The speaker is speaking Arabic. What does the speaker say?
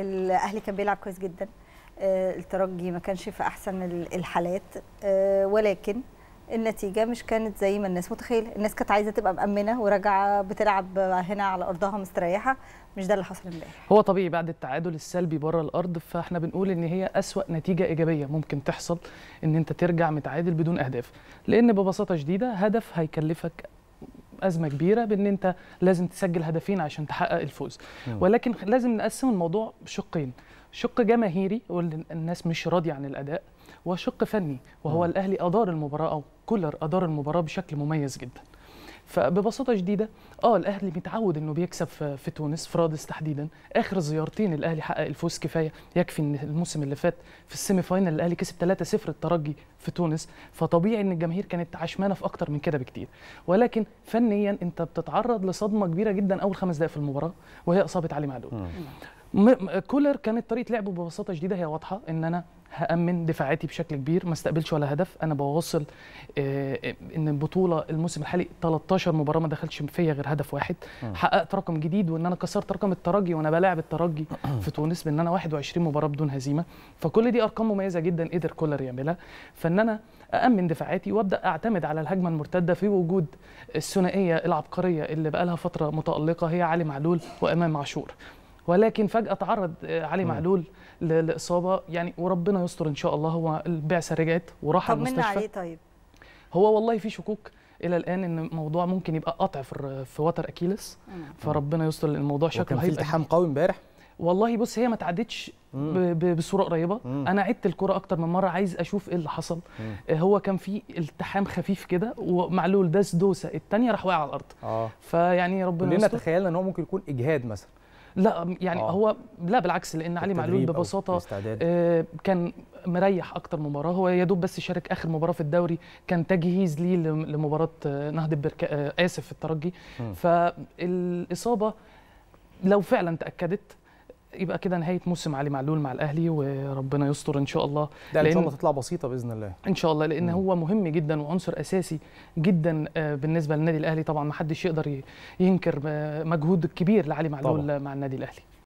الاهلي كان بيلعب كويس جدا آه، الترجي ما كانش في احسن الحالات آه، ولكن النتيجه مش كانت زي ما الناس متخيله الناس كانت عايزه تبقى مامنه وراجعه بتلعب هنا على ارضها مستريحه مش ده اللي حصل امبارح هو طبيعي بعد التعادل السلبي بره الارض فاحنا بنقول ان هي اسوا نتيجه ايجابيه ممكن تحصل ان انت ترجع متعادل بدون اهداف لان ببساطه شديده هدف هيكلفك ازمه كبيره بان انت لازم تسجل هدفين عشان تحقق الفوز ولكن لازم نقسم الموضوع شقين شق جماهيري والناس مش راضيه عن الاداء وشق فني وهو الاهلي ادار المباراه او كولر ادار المباراه بشكل مميز جدا فببساطه شديده اه الاهلي متعود انه بيكسب في تونس في رادس تحديدا اخر زيارتين الاهلي حقق الفوز كفايه يكفي ان الموسم اللي فات في السيمي فاينل الاهلي كسب 3-0 الترجي في تونس فطبيعي ان الجماهير كانت عشمانه في اكتر من كده بكتير ولكن فنيا انت بتتعرض لصدمه كبيره جدا اول خمس دقائق في المباراه وهي اصابه علي معلول كولر كانت طريقه لعبه ببساطه شديده هي واضحه ان انا هامن دفاعاتي بشكل كبير ما استقبلش ولا هدف انا بوصل آه، آه، ان البطوله الموسم الحالي 13 مباراه ما دخلش فيا غير هدف واحد حققت رقم جديد وان انا كسرت رقم الترجي وانا بلاعب الترجي في تونس بان انا 21 مباراه بدون هزيمه فكل دي ارقام مميزه جدا قدر كولر يعملها فان انا أأمن دفاعاتي وأبدأ أعتمد على الهجمة المرتدة في وجود الثنائية العبقرية اللي بقى لها فترة متألقة هي علي معلول وإمام عاشور ولكن فجاه تعرض آه، علي معلول لاصابه يعني وربنا يستر ان شاء الله هو البعثه رجعت وراح المستشفى طمنا عليه طيب هو والله في شكوك الى الان ان الموضوع ممكن يبقى قطع في في وتر اكيلس فربنا يستر الموضوع شكله هيبقى التحام قوي امبارح والله بص هي ما تعدتش بصوره قريبه مم. انا عدت الكره اكتر من مره عايز اشوف ايه اللي حصل مم. آه، هو كان في التحام خفيف كده ومعلول داس دوسه الثانيه راح واقع على الارض آه. فيعني ربنا يستر تخيلنا ان هو ممكن يكون اجهاد مثلا لا يعني آه. هو لا بالعكس لان علي معلول ببساطه آه كان مريح اكتر مباراه هو يا دوب بس شارك اخر مباراه في الدوري كان تجهيز ليه لمباراه آه، نهضه بركان آه، اسف الترجي فالاصابه لو فعلا تاكدت يبقى كده نهايه موسم علي معلول مع الاهلي وربنا يستر ان شاء الله ده ان شاء الله تطلع بسيطه باذن الله ان شاء الله لان م. هو مهم جدا وعنصر اساسي جدا آه، بالنسبه للنادي الاهلي طبعا ما حدش يقدر ينكر آه، مجهود كبير لعلي معلول طبعا. مع النادي الاهلي